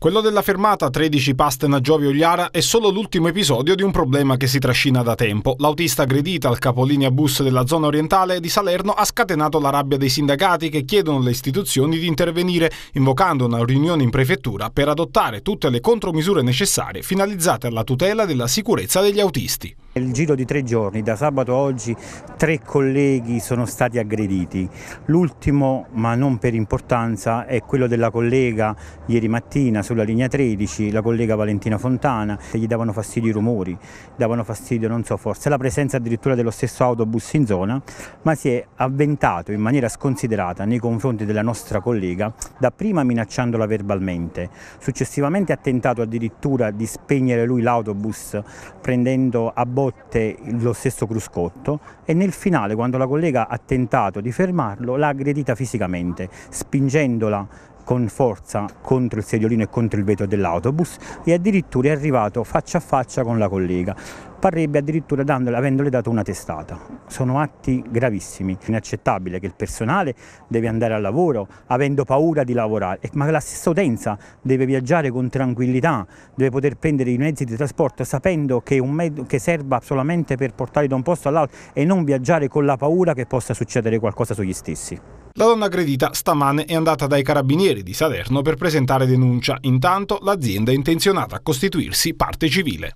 Quello della fermata 13 Pastena Giovio Ogliara è solo l'ultimo episodio di un problema che si trascina da tempo. L'autista aggredita al capolinea bus della zona orientale di Salerno ha scatenato la rabbia dei sindacati che chiedono alle istituzioni di intervenire, invocando una riunione in prefettura per adottare tutte le contromisure necessarie finalizzate alla tutela della sicurezza degli autisti. Nel giro di tre giorni, da sabato a oggi, tre colleghi sono stati aggrediti. L'ultimo, ma non per importanza, è quello della collega ieri mattina sulla linea 13, la collega Valentina Fontana. Gli davano fastidio i rumori, davano fastidio, non so, forse la presenza addirittura dello stesso autobus in zona, ma si è avventato in maniera sconsiderata nei confronti della nostra collega, dapprima minacciandola verbalmente, successivamente ha tentato addirittura di spegnere lui l'autobus prendendo a bordo botte lo stesso cruscotto e nel finale quando la collega ha tentato di fermarlo l'ha aggredita fisicamente spingendola con forza contro il sediolino e contro il vetro dell'autobus e addirittura è arrivato faccia a faccia con la collega. Parrebbe addirittura dandole, avendole dato una testata. Sono atti gravissimi, inaccettabile che il personale deve andare al lavoro avendo paura di lavorare, ma la stessa utenza deve viaggiare con tranquillità, deve poter prendere i mezzi di trasporto sapendo che, che serva solamente per portarli da un posto all'altro e non viaggiare con la paura che possa succedere qualcosa sugli stessi. La donna aggredita stamane è andata dai carabinieri di Salerno per presentare denuncia. Intanto l'azienda è intenzionata a costituirsi parte civile.